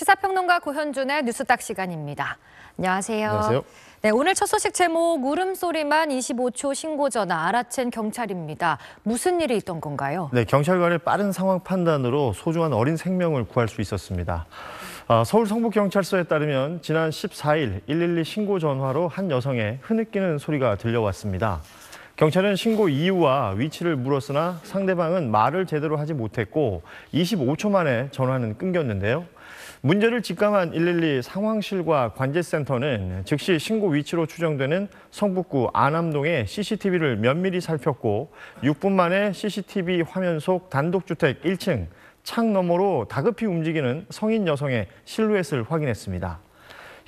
시사평론가 고현준의 뉴스딱 시간입니다. 안녕하세요. 안녕하세요. 네, 오늘 첫 소식 제목 울음소리만 25초 신고 전화 알아챈 경찰입니다. 무슨 일이 있던 건가요? 네, 경찰관의 빠른 상황 판단으로 소중한 어린 생명을 구할 수 있었습니다. 아, 서울 성북경찰서에 따르면 지난 14일 112 신고 전화로 한 여성의 흐느끼는 소리가 들려왔습니다. 경찰은 신고 이유와 위치를 물었으나 상대방은 말을 제대로 하지 못했고 25초 만에 전화는 끊겼는데요. 문제를 직감한 112 상황실과 관제센터는 즉시 신고 위치로 추정되는 성북구 안암동의 CCTV를 면밀히 살폈고 6분 만에 CCTV 화면 속 단독주택 1층 창 너머로 다급히 움직이는 성인 여성의 실루엣을 확인했습니다.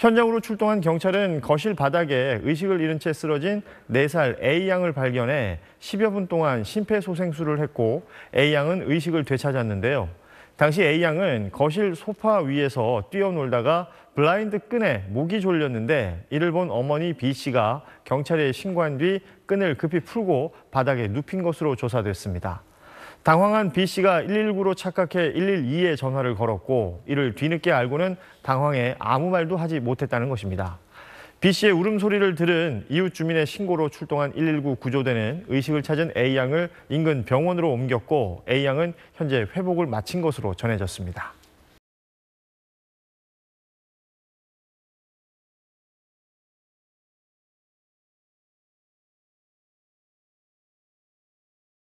현장으로 출동한 경찰은 거실 바닥에 의식을 잃은 채 쓰러진 4살 A양을 발견해 10여 분 동안 심폐소생술을 했고 A양은 의식을 되찾았는데요. 당시 A양은 거실 소파 위에서 뛰어놀다가 블라인드 끈에 목이 졸렸는데 이를 본 어머니 B씨가 경찰에 신고한 뒤 끈을 급히 풀고 바닥에 눕힌 것으로 조사됐습니다. 당황한 B씨가 119로 착각해 112에 전화를 걸었고 이를 뒤늦게 알고는 당황해 아무 말도 하지 못했다는 것입니다. B씨의 울음소리를 들은 이웃 주민의 신고로 출동한 119 구조대는 의식을 찾은 A양을 인근 병원으로 옮겼고 A양은 현재 회복을 마친 것으로 전해졌습니다.